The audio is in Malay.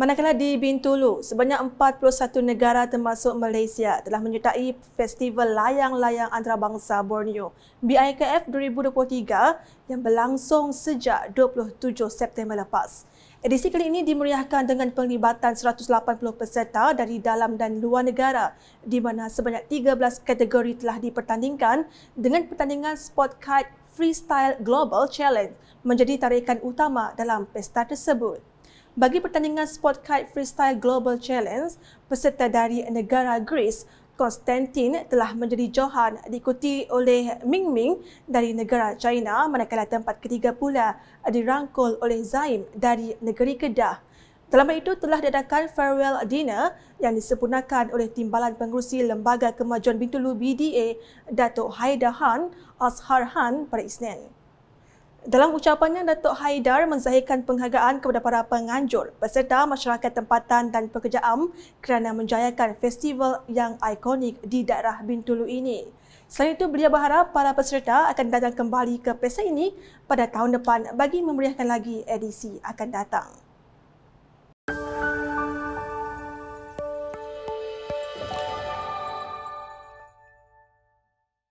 Manakala di Bintulu, sebanyak 41 negara termasuk Malaysia telah menyertai Festival Layang-Layang Antarabangsa Borneo BIKF 2023 yang berlangsung sejak 27 September lepas. Edisi kali ini dimeriahkan dengan penglibatan 180 peserta dari dalam dan luar negara di mana sebanyak 13 kategori telah dipertandingkan dengan pertandingan Spot Kite Freestyle Global Challenge menjadi tarikan utama dalam pesta tersebut bagi pertandingan Sport Kite Freestyle Global Challenge, peserta dari negara Greece, Konstantin telah menjadi johan diikuti oleh Ming Ming dari negara China manakala tempat ketiga pula dirangkul oleh Zaim dari negeri Kedah. Dalam itu telah diadakan farewell dinner yang disempurnakan oleh Timbalan Pengerusi Lembaga Kemajuan Bintulu BDA Datuk Haida Han Ashar Han pada Isnin. Dalam ucapannya, Datuk Haidar menzahirkan penghargaan kepada para penganjur peserta masyarakat tempatan dan pekerja am kerana menjayakan festival yang ikonik di daerah Bintulu ini. Selain itu, beliau berharap para peserta akan datang kembali ke pesta ini pada tahun depan bagi memeriahkan lagi edisi akan datang.